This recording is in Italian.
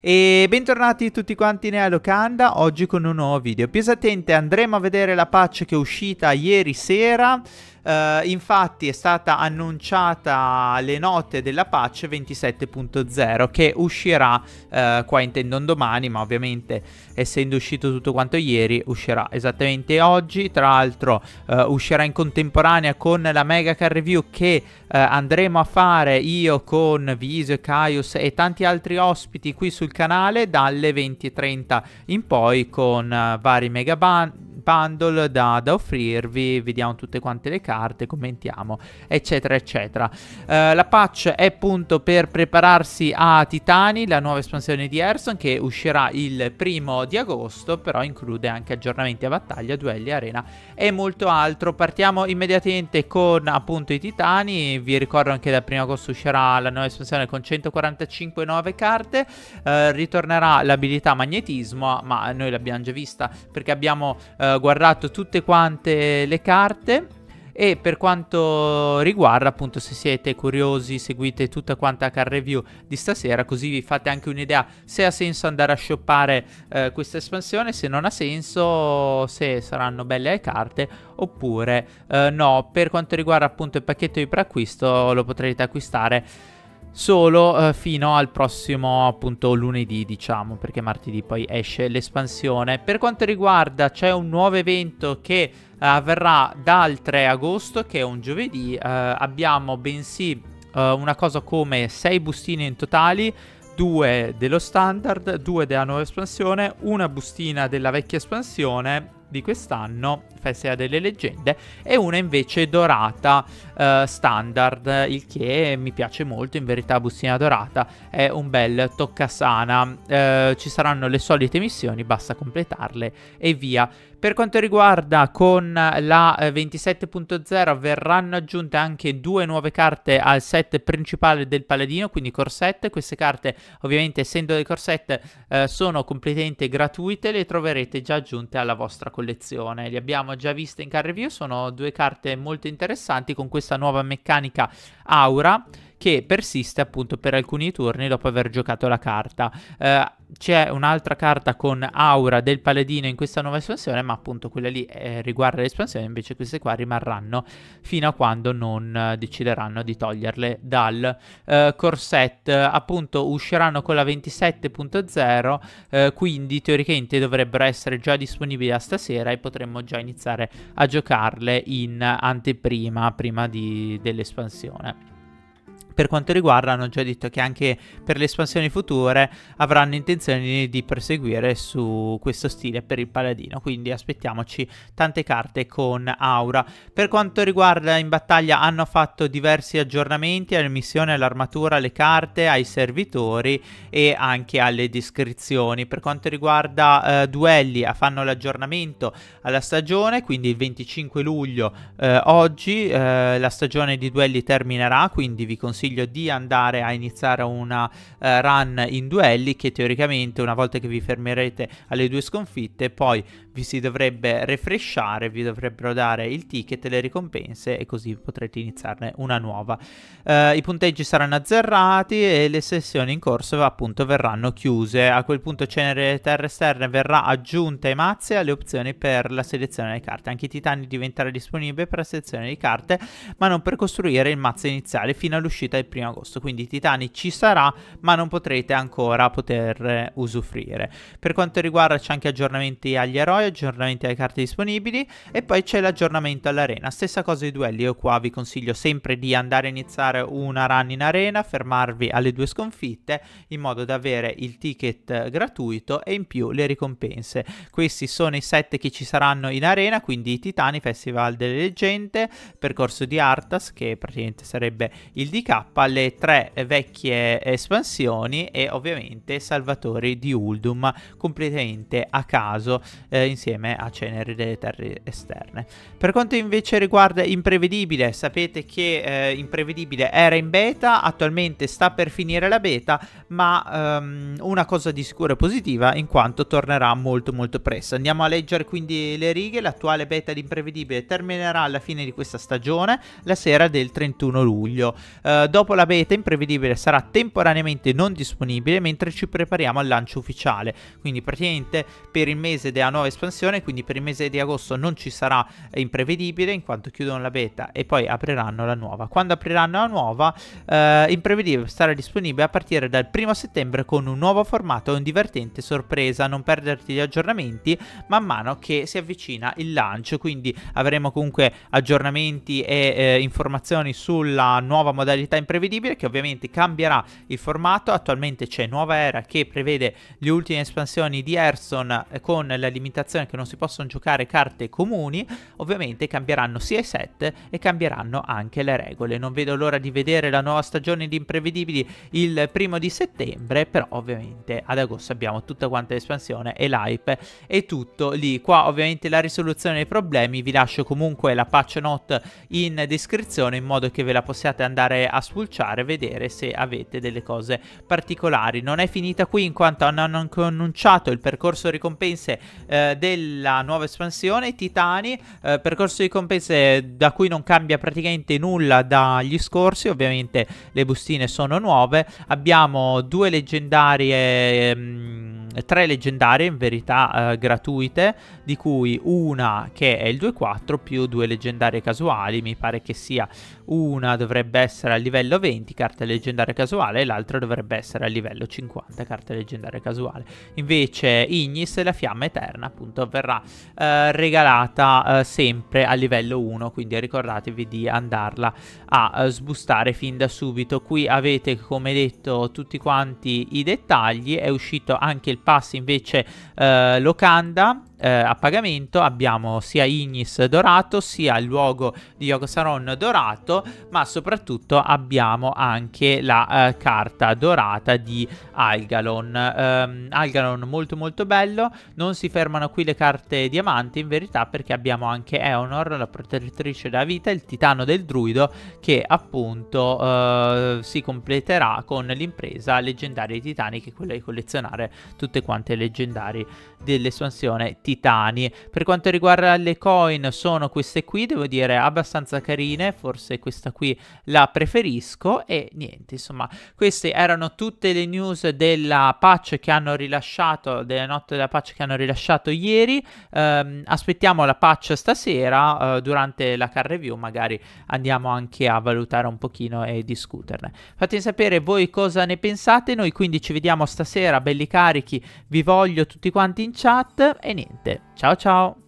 E bentornati tutti quanti nella locanda, oggi con un nuovo video. Più attente andremo a vedere la patch che è uscita ieri sera Uh, infatti è stata annunciata le note della patch 27.0 che uscirà, uh, qua intendono domani, ma ovviamente essendo uscito tutto quanto ieri uscirà esattamente oggi. Tra l'altro uh, uscirà in contemporanea con la mega car review che andremo a fare io con Visio, Caius e tanti altri ospiti qui sul canale dalle 20.30 in poi con vari mega band bundle da, da, offrirvi, vediamo tutte quante le carte, commentiamo, eccetera, eccetera. Eh, la patch è appunto per prepararsi a Titani, la nuova espansione di Erson che uscirà il primo di agosto, però include anche aggiornamenti a battaglia, duelli, arena e molto altro. Partiamo immediatamente con appunto i Titani, vi ricordo anche dal primo agosto uscirà la nuova espansione con 145 nuove carte, eh, ritornerà l'abilità magnetismo, ma noi l'abbiamo già vista perché abbiamo eh, guardato tutte quante le carte e per quanto riguarda appunto se siete curiosi seguite tutta quanta la car review di stasera così vi fate anche un'idea se ha senso andare a shoppare eh, questa espansione se non ha senso se saranno belle le carte oppure eh, no per quanto riguarda appunto il pacchetto di preacquisto lo potrete acquistare solo eh, fino al prossimo appunto lunedì diciamo perché martedì poi esce l'espansione per quanto riguarda c'è un nuovo evento che eh, avverrà dal 3 agosto che è un giovedì eh, abbiamo bensì eh, una cosa come 6 bustine in totali 2 dello standard 2 della nuova espansione una bustina della vecchia espansione di quest'anno, Festival delle Leggende, e una invece dorata eh, standard, il che mi piace molto, in verità bustina dorata è un bel toccasana, eh, ci saranno le solite missioni, basta completarle e via. Per quanto riguarda con la 27.0 eh, verranno aggiunte anche due nuove carte al set principale del paladino, quindi corsette. Queste carte ovviamente essendo dei corset eh, sono completamente gratuite, le troverete già aggiunte alla vostra collezione collezione. Li abbiamo già viste in car review, sono due carte molto interessanti con questa nuova meccanica aura che persiste appunto per alcuni turni dopo aver giocato la carta. Eh, c'è un'altra carta con aura del paladino in questa nuova espansione, ma appunto quella lì eh, riguarda l'espansione, invece queste qua rimarranno fino a quando non eh, decideranno di toglierle dal eh, corset. Appunto usciranno con la 27.0, eh, quindi teoricamente dovrebbero essere già disponibili a stasera e potremmo già iniziare a giocarle in anteprima, prima di, dell'espansione per quanto riguarda hanno già detto che anche per le espansioni future avranno intenzione di proseguire su questo stile per il paladino, quindi aspettiamoci tante carte con aura. Per quanto riguarda in battaglia hanno fatto diversi aggiornamenti alle missioni, all'armatura, alle carte, ai servitori e anche alle descrizioni. Per quanto riguarda eh, duelli fanno l'aggiornamento alla stagione, quindi il 25 luglio eh, oggi eh, la stagione di duelli terminerà, quindi vi consiglio consiglio di andare a iniziare una eh, run in duelli che teoricamente una volta che vi fermerete alle due sconfitte poi vi si dovrebbe refreshare, vi dovrebbero dare il ticket, e le ricompense e così potrete iniziarne una nuova. Eh, I punteggi saranno azzerati e le sessioni in corso appunto verranno chiuse. A quel punto Cenere Terre Esterne verrà aggiunta ai mazzi alle opzioni per la selezione delle carte. Anche i titani diventerà disponibile per la selezione di carte, ma non per costruire il mazzo iniziale fino all'uscita del primo agosto. Quindi i titani ci sarà, ma non potrete ancora poter usufruire. Per quanto riguarda c'è anche aggiornamenti agli eroi, aggiornamenti alle carte disponibili e poi c'è l'aggiornamento all'arena. Stessa cosa i duelli, io qua vi consiglio sempre di andare a iniziare una run in arena, fermarvi alle due sconfitte in modo da avere il ticket gratuito e in più le ricompense. Questi sono i set che ci saranno in arena, quindi i Titani, Festival delle Leggende, Percorso di Artas che praticamente sarebbe il DK, le tre vecchie espansioni e ovviamente Salvatori di Uldum completamente a caso. Eh, insieme a ceneri delle terre esterne. Per quanto invece riguarda Imprevedibile, sapete che eh, Imprevedibile era in beta, attualmente sta per finire la beta, ma um, una cosa di sicuro è positiva in quanto tornerà molto molto presto. Andiamo a leggere quindi le righe, l'attuale beta di Imprevedibile terminerà alla fine di questa stagione, la sera del 31 luglio. Uh, dopo la beta Imprevedibile sarà temporaneamente non disponibile mentre ci prepariamo al lancio ufficiale, quindi praticamente per il mese della nuova esperienza l'espansione, quindi per il mese di agosto non ci sarà eh, imprevedibile in quanto chiudono la beta e poi apriranno la nuova. Quando apriranno la nuova, eh, imprevedibile sarà disponibile a partire dal 1 settembre con un nuovo formato e un divertente sorpresa. Non perderti gli aggiornamenti man mano che si avvicina il lancio, quindi avremo comunque aggiornamenti e eh, informazioni sulla nuova modalità imprevedibile che ovviamente cambierà il formato. Attualmente c'è Nuova Era che prevede le ultime espansioni di Erson eh, con la limitazione spiegazione che non si possono giocare carte comuni, ovviamente cambieranno sia i set e cambieranno anche le regole. Non vedo l'ora di vedere la nuova stagione di Imprevedibili il primo di settembre, però ovviamente ad agosto abbiamo tutta quanta l'espansione e l'hype e tutto lì. Qua ovviamente la risoluzione dei problemi, vi lascio comunque la patch note in descrizione in modo che ve la possiate andare a spulciare, vedere se avete delle cose particolari. Non è finita qui in quanto hanno anche annunciato il percorso ricompense eh, della nuova espansione, Titani, eh, percorso di compense da cui non cambia praticamente nulla dagli scorsi, ovviamente le bustine sono nuove, abbiamo due leggendarie, mh, ehm, tre leggendarie in verità eh, gratuite, di cui una che è il 2-4 più due leggendarie casuali, mi pare che sia una dovrebbe essere a livello 20 carta leggendaria casuale e l'altra dovrebbe essere a livello 50 carta leggendaria casuale. Invece Ignis la fiamma eterna appunto appunto verrà eh, regalata eh, sempre a livello 1, quindi ricordatevi di andarla a eh, sbustare fin da subito. Qui avete come detto tutti quanti i dettagli, è uscito anche il pass invece eh, locanda eh, a pagamento abbiamo sia Ignis dorato sia il luogo di Yokosaron dorato ma soprattutto abbiamo anche la eh, carta dorata di Algalon um, Algalon molto molto bello non si fermano qui le carte diamanti in verità perché abbiamo anche Eonor la protettrice della vita il titano del druido che appunto eh, si completerà con l'impresa leggendaria dei titani che è quella di collezionare tutte quante leggendarie dell'espansione titani. Per quanto riguarda le coin sono queste qui, devo dire abbastanza carine, forse questa qui la preferisco e niente, insomma, queste erano tutte le news della patch che hanno rilasciato, della notte della patch che hanno rilasciato ieri. Um, aspettiamo la patch stasera, uh, durante la car review magari andiamo anche a valutare un pochino e discuterne. Fatemi sapere voi cosa ne pensate, noi quindi ci vediamo stasera belli carichi, vi voglio tutti quanti in chat e niente niente. Ciao ciao!